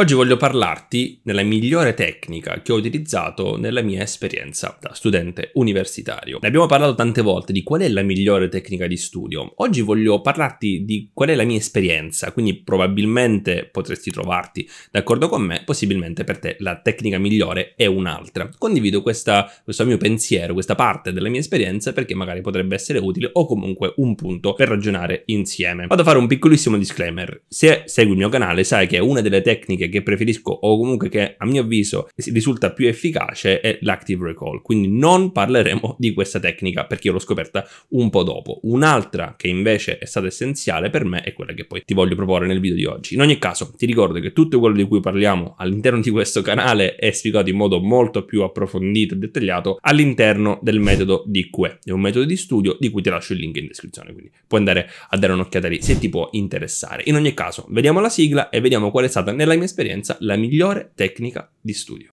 Oggi voglio parlarti della migliore tecnica che ho utilizzato nella mia esperienza da studente universitario. Ne abbiamo parlato tante volte di qual è la migliore tecnica di studio. Oggi voglio parlarti di qual è la mia esperienza, quindi probabilmente potresti trovarti d'accordo con me, possibilmente per te la tecnica migliore è un'altra. Condivido questa, questo mio pensiero, questa parte della mia esperienza perché magari potrebbe essere utile o comunque un punto per ragionare insieme. Vado a fare un piccolissimo disclaimer. Se segui il mio canale sai che una delle tecniche strategia che preferisco o comunque che a mio avviso risulta più efficace è l'active recall, quindi non parleremo di questa tecnica perché io l'ho scoperta un po' dopo. Un'altra che invece è stata essenziale per me è quella che poi ti voglio proporre nel video di oggi. In ogni caso ti ricordo che tutto quello di cui parliamo all'interno di questo canale è spiegato in modo molto più approfondito e dettagliato all'interno del metodo di QE, è un metodo di studio di cui ti lascio il link in descrizione, quindi puoi andare a dare un'occhiata lì se ti può interessare. In ogni caso vediamo la sigla e vediamo qual è stata nella mia esperienza esperienza la migliore tecnica di studio.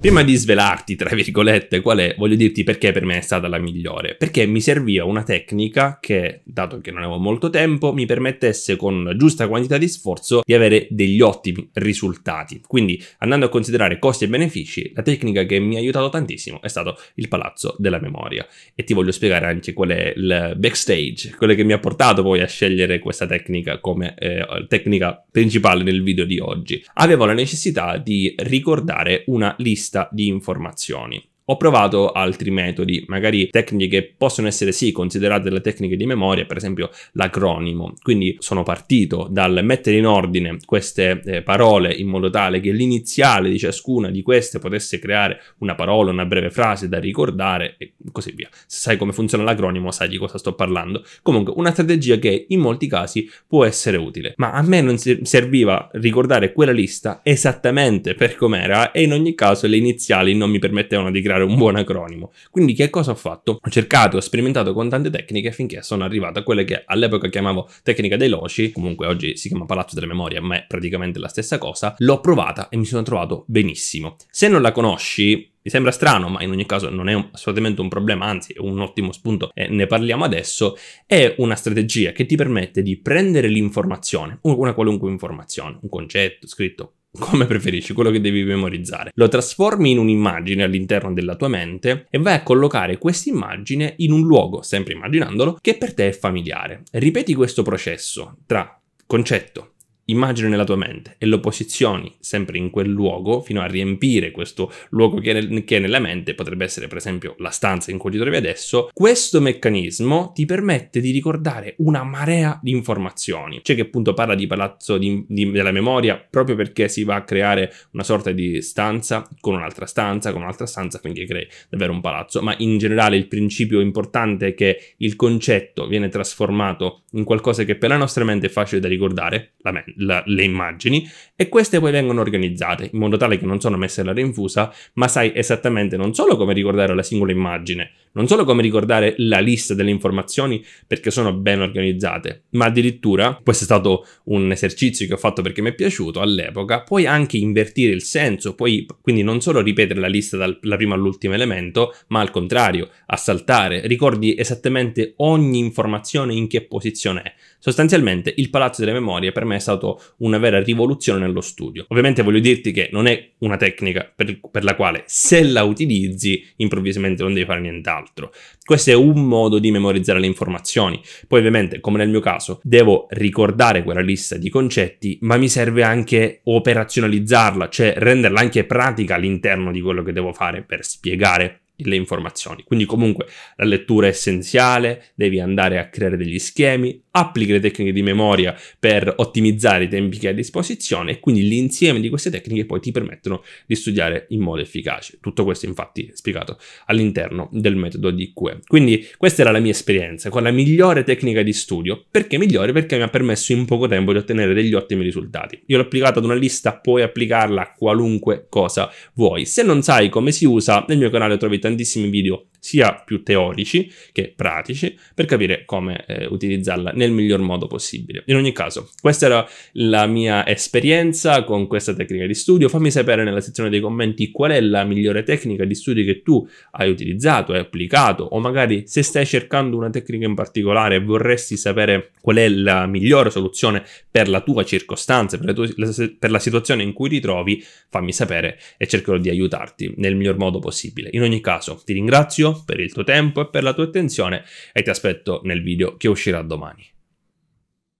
Prima di svelarti, tra virgolette, qual è, voglio dirti perché per me è stata la migliore. Perché mi serviva una tecnica che, dato che non avevo molto tempo, mi permettesse con la giusta quantità di sforzo di avere degli ottimi risultati. Quindi, andando a considerare costi e benefici, la tecnica che mi ha aiutato tantissimo è stato il palazzo della memoria. E ti voglio spiegare anche qual è il backstage, quello che mi ha portato poi a scegliere questa tecnica come eh, tecnica principale nel video di oggi. Avevo la necessità di ricordare una lista provvista di informazioni. Ho provato altri metodi, magari tecniche che possono essere sì considerate delle tecniche di memoria, per esempio l'acronimo. Quindi sono partito dal mettere in ordine queste eh, parole in modo tale che l'iniziale di ciascuna di queste potesse creare una parola, una breve frase da ricordare e così via. Se sai come funziona l'acronimo sai di cosa sto parlando. Comunque una strategia che in molti casi può essere utile, ma a me non serviva ricordare quella lista esattamente per com'era e in ogni caso le iniziali non mi permettevano di creare creare un buon acronimo. Quindi che cosa ho fatto? Ho cercato, ho sperimentato con tante tecniche finché sono arrivato a quelle che all'epoca chiamavo tecnica dei loci, comunque oggi si chiama palazzo della memoria, ma è praticamente la stessa cosa, l'ho provata e mi sono trovato benissimo. Se non la conosci, mi sembra strano, ma in ogni caso non è assolutamente un problema, anzi è un ottimo spunto e ne parliamo adesso, è una strategia che ti permette di prendere l'informazione, una qualunque informazione, un concetto, scritto, come preferisci, quello che devi memorizzare. Lo trasformi in un'immagine all'interno della tua mente e vai a collocare questa immagine in un luogo, sempre immaginandolo, che per te è familiare. Ripeti questo processo tra concetto, immagino nella tua mente e lo posizioni sempre in quel luogo fino a riempire questo luogo che, nel, che, è nella mente, potrebbe essere per esempio la stanza in cui ti trovi adesso, questo meccanismo ti permette di ricordare una marea di informazioni. C'è che appunto parla di palazzo di, di, della memoria proprio perché si va a creare una sorta di stanza con un'altra stanza, con un'altra stanza finché crei davvero un palazzo, ma in generale il principio importante è che il concetto viene trasformato in qualcosa che per la nostra mente è facile da ricordare, la mente la, le immagini e queste poi vengono organizzate in modo tale che non sono messe alla rinfusa, ma sai esattamente non solo come ricordare la singola immagine, non solo come ricordare la lista delle informazioni perché sono ben organizzate, ma addirittura, questo è stato un esercizio che ho fatto perché mi è piaciuto all'epoca, puoi anche invertire il senso, puoi quindi non solo ripetere la lista dalla prima all'ultimo elemento, ma al contrario, a saltare, ricordi esattamente ogni informazione in che posizione è. Sostanzialmente il palazzo delle memorie per me è stato una vera rivoluzione nello studio. Ovviamente voglio dirti che non è una tecnica per, per la quale se la utilizzi improvvisamente non devi fare nient'altro altro. Questo è un modo di memorizzare le informazioni. Poi ovviamente, come nel mio caso, devo ricordare quella lista di concetti, ma mi serve anche operazionalizzarla, cioè renderla anche pratica all'interno di quello che devo fare per spiegare le informazioni. Quindi comunque la lettura è essenziale, devi andare a creare degli schemi, applichi le tecniche di memoria per ottimizzare i tempi che hai a disposizione e quindi l'insieme di queste tecniche poi ti permettono di studiare in modo efficace. Tutto questo infatti è spiegato all'interno del metodo di QE. Quindi questa era la mia esperienza con la migliore tecnica di studio. Perché migliore? Perché mi ha permesso in poco tempo di ottenere degli ottimi risultati. Io l'ho applicata ad una lista, puoi applicarla a qualunque cosa vuoi. Se non sai come si usa, nel mio canale trovi tantissime tantissimi video sia più teorici che pratici per capire come eh, utilizzarla nel miglior modo possibile. In ogni caso, questa era la mia esperienza con questa tecnica di studio. Fammi sapere nella sezione dei commenti qual è la migliore tecnica di studio che tu hai utilizzato, hai applicato o magari se stai cercando una tecnica in particolare e vorresti sapere qual è la migliore soluzione per la tua circostanza, per la, tua, per la situazione in cui ti trovi, fammi sapere e cercherò di aiutarti nel miglior modo possibile. In ogni caso, ti ringrazio per il tuo tempo e per la tua attenzione e ti aspetto nel video che uscirà domani.